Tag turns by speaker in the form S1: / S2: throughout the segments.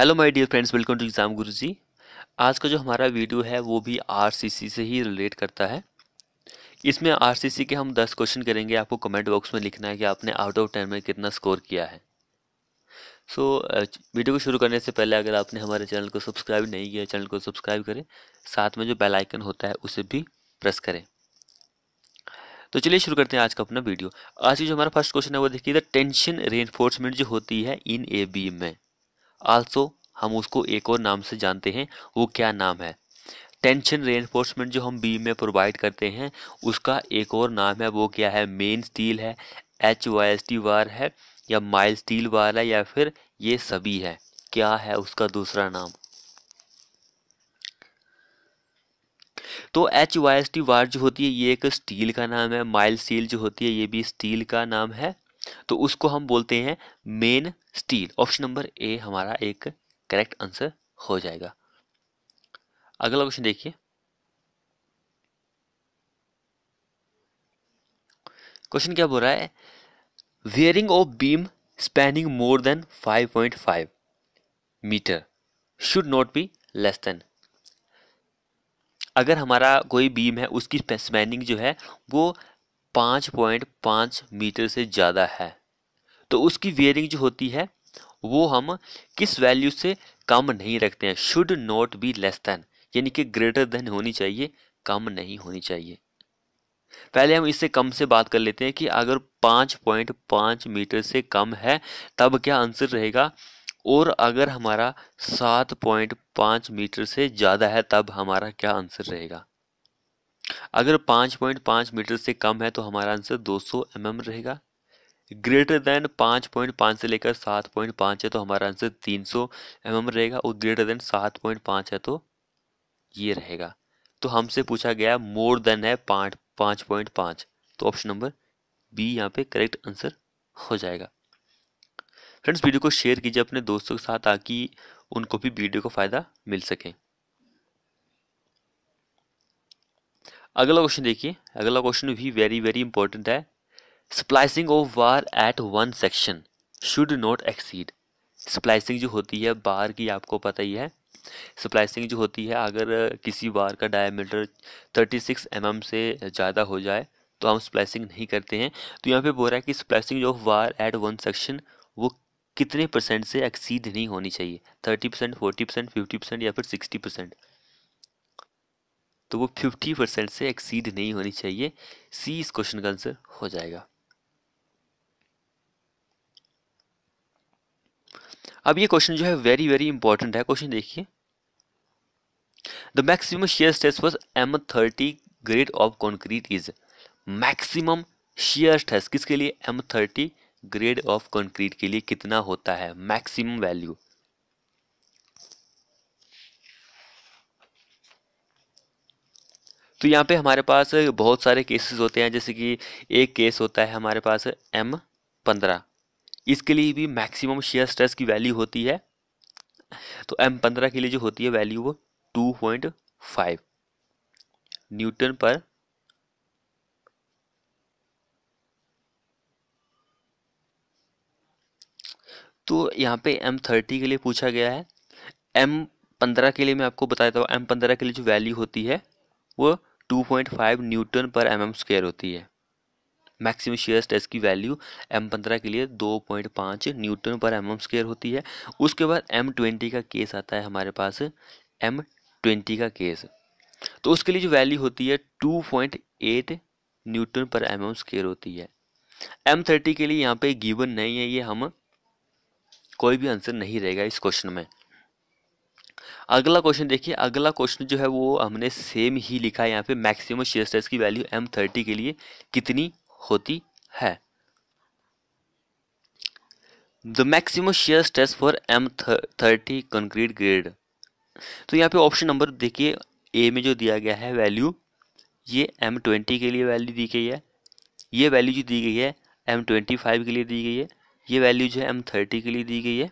S1: hello my dear friends welcome to exam Guru ji आज का जो हमारा वीडियो है वो भी आरसीसी से ही रिलेट करता है इसमें आरसीसी के हम 10 क्वेश्चन करेंगे आपको कमेंट बॉक्स में लिखना है कि आपने आउट ऑफ टेन में कितना स्कोर किया है सो so, वीडियो को शुरू करने से पहले अगर आपने हमारे चैनल को सब्सक्राइब नहीं किया चैनल को सब्सक्राइब करें साथ में जो बेलाइकन होता है उसे भी प्रेस करें तो चलिए शुरू करते हैं आज का अपना वीडियो आज की जो हमारा फर्स्ट क्वेश्चन है वो देखिए द टेंशन रेनफोर्समेंट जो होती है इन ए बी में आल्सो हम उसको एक और नाम से जानते हैं वो क्या नाम है टेंशन रेनफोर्समेंट जो हम बीम में प्रोवाइड करते हैं उसका एक और नाम है वो क्या है मेन स्टील है H Y S T bar है या माइल स्टील वार है या फिर ये सभी है क्या है उसका दूसरा नाम तो H Y S T bar जो होती है ये एक स्टील का नाम है माइल स्टील जो होती है ये भी स्टील का नाम है तो उसको हम बोलते हैं main steel option number A हमारा एक करेक्ट आंसर हो जाएगा अगला क्वेश्चन देखिए क्वेश्चन क्या बोल रहा है bearing of beam spanning more than 5.5 metre should not be less than अगर हमारा कोई बीम है उसकी स्पैनिंग जो है वो पाँच पॉइंट पाँच मीटर से ज़्यादा है तो उसकी वेयरिंग जो होती है वो हम किस वैल्यू से कम नहीं रखते हैं should not be less than यानी कि ग्रेटर देन होनी चाहिए कम नहीं होनी चाहिए पहले हम इससे कम से बात कर लेते हैं कि अगर पाँच पॉइंट पाँच मीटर से कम है तब क्या आंसर रहेगा और अगर हमारा सात पॉइंट पाँच मीटर से ज़्यादा है तब हमारा क्या आंसर रहेगा अगर 5.5 मीटर से कम है तो हमारा आंसर 200 सौ mm रहेगा ग्रेटर देन 5.5 से लेकर 7.5 है तो हमारा आंसर 300 सौ mm रहेगा और ग्रेटर देन 7.5 है तो ये रहेगा तो हमसे पूछा गया मोर देन है पाँच पाँच पॉइंट पाँच तो ऑप्शन नंबर बी यहाँ पे करेक्ट आंसर हो जाएगा फ्रेंड्स वीडियो को शेयर कीजिए अपने दोस्तों के साथ ताकि उनको भी वीडियो का फ़ायदा मिल सके अगला क्वेश्चन देखिए अगला क्वेश्चन भी वेरी वेरी इंपॉर्टेंट है splicing of bar at one section should not exceed splicing जो होती है बार की आपको पता ही है स्प्लाइसिंग जो होती है अगर किसी बार का डायमीटर 36 mm से ज़्यादा हो जाए तो हम स्प्लाइसिंग नहीं करते हैं तो यहाँ पे बोल रहा है कि splicing of bar at one section वो कितने परसेंट से एक्सीड नहीं होनी चाहिए thirty percent forty percent fifty percent या फिर सिक्सटी परसेंट तो वो फिफ्टी परसेंट से एक्सीड नहीं होनी चाहिए सी इस क्वेश्चन का आंसर हो जाएगा अब ये क्वेश्चन जो है वेरी वेरी इंपॉर्टेंट है क्वेश्चन देखिए the maximum shear stress for M thirty grade of concrete is maximum shear stress किसके लिए M thirty grade of concrete के लिए कितना होता है मैक्सिमम वैल्यू तो यहाँ पे हमारे पास बहुत सारे केसेस होते हैं जैसे कि एक केस होता है हमारे पास एम पंद्रह इसके लिए भी मैक्सिमम शेयर स्ट्रेस की वैल्यू होती है तो एम पंद्रह के लिए जो होती है वैल्यू वो टू पॉइंट फाइव न्यूटन पर तो यहाँ पे एम थर्टी के लिए पूछा गया है एम पंद्रह के लिए मैं आपको बताया था एम पंद्रह के लिए जो वैल्यू होती है वो 2.5 न्यूटन पर एम एम स्क्वेयर होती है मैक्सिमम शेयर स्ट्रेस की वैल्यू एम पंद्रह के लिए 2.5 न्यूटन पर एम एम स्क्वेयर होती है उसके बाद एम ट्वेंटी का केस आता है हमारे पास एम ट्वेंटी का केस तो उसके लिए जो वैल्यू होती है 2.8 न्यूटन पर एम एम स्केयर होती है एम थर्टी के लिए यहाँ पे गिवन नहीं है ये हम कोई भी आंसर नहीं रहेगा इस क्वेश्चन में अगला क्वेश्चन देखिए अगला क्वेश्चन जो है वो हमने सेम ही लिखा है यहाँ पे मैक्सिमम शेयर स्ट्रेस की वैल्यू एम थर्टी के लिए कितनी होती है the maximum shear stress for M thirty concrete grade तो यहाँ पे ऑप्शन नंबर देखिए ए में जो दिया गया है वैल्यू ये एम ट्वेंटी के लिए वैल्यू दी गई है ये वैल्यू जो दी गई है एम ट्वेंटी फाइव के लिए दी गई है ये वैल्यू जो है एम थर्टी के लिए दी गई है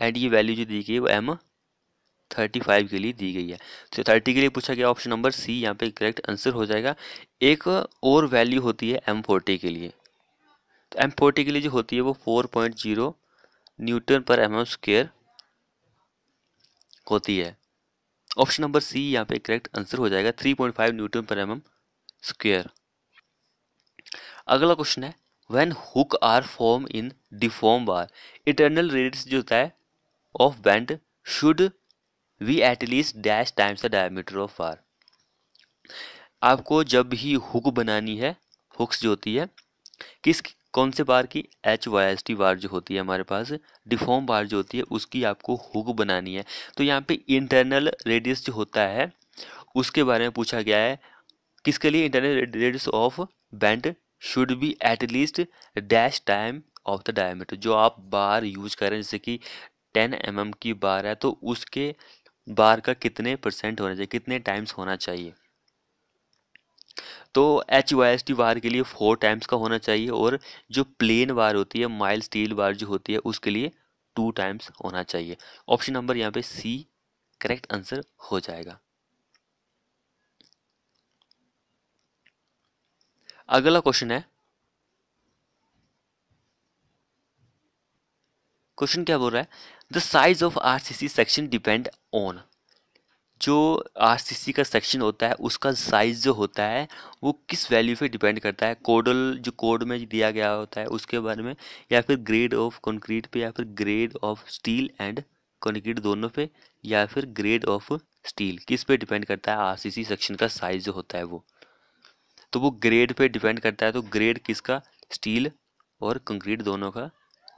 S1: एंड ये वैल्यू जो दी गई है वो एम थर्टी फाइव के लिए दी गई है तो थर्टी के लिए पूछा गया ऑप्शन नंबर सी यहाँ पे करेक्ट आंसर हो जाएगा एक और वैल्यू होती है एम फोर्टी के लिए तो एम फोर्टी के लिए जो होती है वो फोर पॉइंट जीरो न्यूटन पर एम एम स्क्वेयर होती है ऑप्शन नंबर सी यहाँ पे करेक्ट आंसर हो जाएगा थ्री पॉइंट फाइव न्यूटन पर एम एम स्क्वेयर अगला क्वेश्चन है when hook are form in deform bar internal radius जो होता है of bend should be at least dash times the diameter of bar आपको जब भी हुक बनानी है हुक्स जो होती है किस कौन से बार की H Y S T bar जो होती है हमारे पास डिफॉर्म बार जो होती है उसकी आपको हुक बनानी है तो यहाँ पे इंटरनल रेडियस जो होता है उसके बारे में पूछा गया है किसके लिए internal radius of bend should be at least dash time of the diameter जो आप बार यूज करें जैसे कि 10 एम mm की बार है तो उसके बार का कितने परसेंट होना चाहिए कितने टाइम्स होना चाहिए तो H Y S T bar के लिए फोर टाइम्स का होना चाहिए और जो प्लेन वार होती है माइल स्टील वार जो होती है उसके लिए टू टाइम्स होना चाहिए ऑप्शन नंबर यहाँ पे सी करेक्ट आंसर हो जाएगा अगला क्वेश्चन है क्वेश्चन क्या बोल रहा है the size of C section depend on जो सी का सेक्शन होता है उसका साइज जो होता है वो किस वैल्यू पे डिपेंड करता है कोडल जो कोड में दिया गया होता है उसके बारे में या फिर ग्रेड ऑफ कंक्रीट पे या फिर grade of steel and concrete दोनों पे या फिर ग्रेड ऑफ स्टील किस पे डिपेंड करता है सी सेक्शन का साइज जो होता है वो तो वो ग्रेड पे डिपेंड करता है तो ग्रेड किसका स्टील और कंक्रीट दोनों का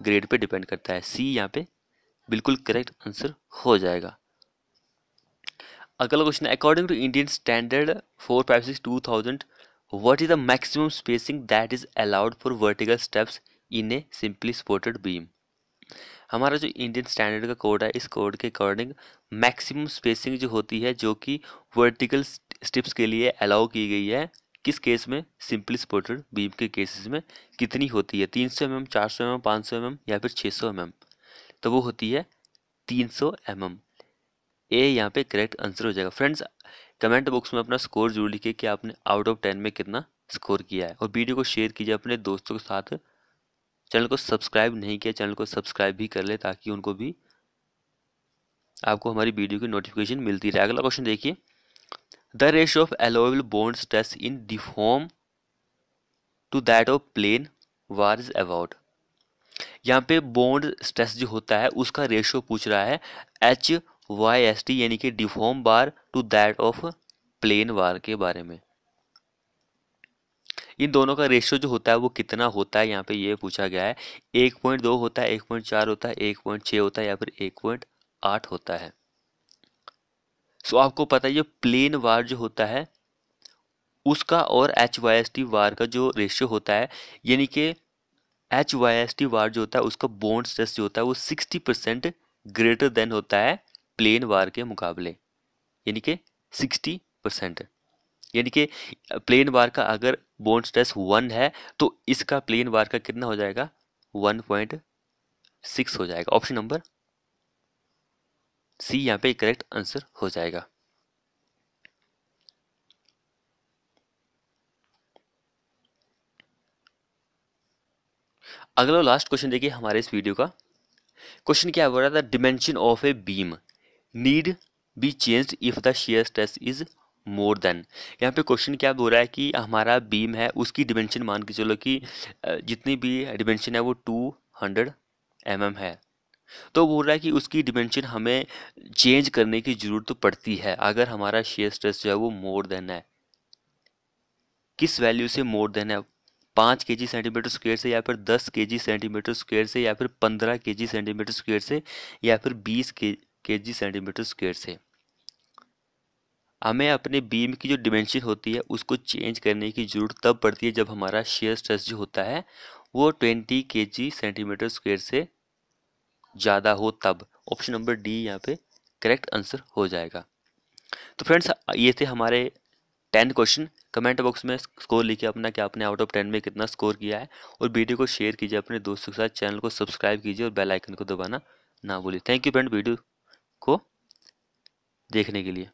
S1: ग्रेड पे डिपेंड करता है सी यहाँ पे बिल्कुल करेक्ट आंसर हो जाएगा अगला question according to Indian standard four five six two thousand what is the maximum spacing that is allowed for vertical steps in a simply supported beam हमारा जो इंडियन स्टैंडर्ड का कोड है इस code के according maximum spacing जो होती है जो कि वर्टिकल स्टिप्स के लिए अलाउ की गई है किस केस में सिंपली सपोर्टेड बीम के केसेस में कितनी होती है तीन सौ एम एम चार सौ एम एम पाँच सौ एम एम या फिर छः सौ एम एम तो वो होती है तीन सौ एम एम ए यहाँ पे करेक्ट आंसर हो जाएगा फ्रेंड्स कमेंट बॉक्स में अपना स्कोर जरूर लिखिए कि आपने आउट ऑफ टेन में कितना स्कोर किया है और वीडियो को शेयर कीजिए अपने दोस्तों के साथ चैनल को सब्सक्राइब नहीं किया चैनल को सब्सक्राइब भी कर ले ताकि उनको भी आपको हमारी वीडियो की नोटिफिकेशन मिलती रहे अगला क्वेश्चन देखिए The ratio of allowable bond stress in deform to that of plain bars about यहाँ पे बॉन्ड स्ट्रेस जो होता है उसका रेशियो पूछ रहा है एच वाई एस टी यानी कि deform bar to that of plain bar के बारे में इन दोनों का रेशियो जो होता है वो कितना होता है यहाँ पे ये पूछा गया है एक पॉइंट दो होता है एक पॉइंट चार होता है एक पॉइंट छः होता है या फिर एक पॉइंट आठ होता है सो आपको पता है जो प्लेन वार जो होता है उसका और H Y S T bar का जो रेशियो होता है यानी कि H Y S T bar जो होता है उसका बॉन्ड स्ट्रेस जो होता है वो सिक्सटी परसेंट ग्रेटर देन होता है प्लेन वार के मुकाबले यानी कि सिक्सटी परसेंट यानी कि प्लेन वार का अगर बोन स्ट्रेस वन है तो इसका प्लेन वार का कितना हो जाएगा वन पॉइंट सिक्स हो जाएगा ऑप्शन नंबर सी यहाँ पे करेक्ट आंसर हो जाएगा अगला लास्ट क्वेश्चन देखिए हमारे इस वीडियो का क्वेश्चन क्या बोल रहा था dimension of a beam need be change if the shear stress is more than यहाँ पे क्वेश्चन क्या बोल रहा है कि हमारा बीम है उसकी डिमेंशन मान के चलो कि जितनी भी डिमेंशन है वो टू हंड्रेड एम mm है तो बोल रहा है कि उसकी डिमेंशन हमें चेंज करने की ज़रूरत तो पड़ती है अगर हमारा शेयर स्ट्रेस जो है वो मोर देन है किस वैल्यू से मोर देन है पाँच के जी सेंटीमीटर स्क्वेयर से या फिर दस के जी सेंटीमीटर स्क्वेयर से या फिर पंद्रह के जी सेंटीमीटर स्क्वेयर से या फिर बीस के जी सेंटीमीटर स्क्वेयर से हमें अपने बीम की जो डिमेंशन होती है उसको चेंज करने की ज़रूरत तब पड़ती है जब हमारा शेयर स्ट्रेस जो होता है वो ट्वेंटी के जी सेंटीमीटर स्क्वेयर से ज़्यादा हो तब ऑप्शन नंबर डी यहाँ पे करेक्ट आंसर हो जाएगा तो फ्रेंड्स ये थे हमारे टेन क्वेश्चन कमेंट बॉक्स में स्कोर लिखे अपना कि आपने आउट ऑफ टेन में कितना स्कोर किया है और वीडियो को शेयर कीजिए अपने दोस्तों के साथ चैनल को सब्सक्राइब कीजिए और बेल आइकन को दबाना ना भूलिए थैंक यू फ्रेंड वीडियो को देखने के लिए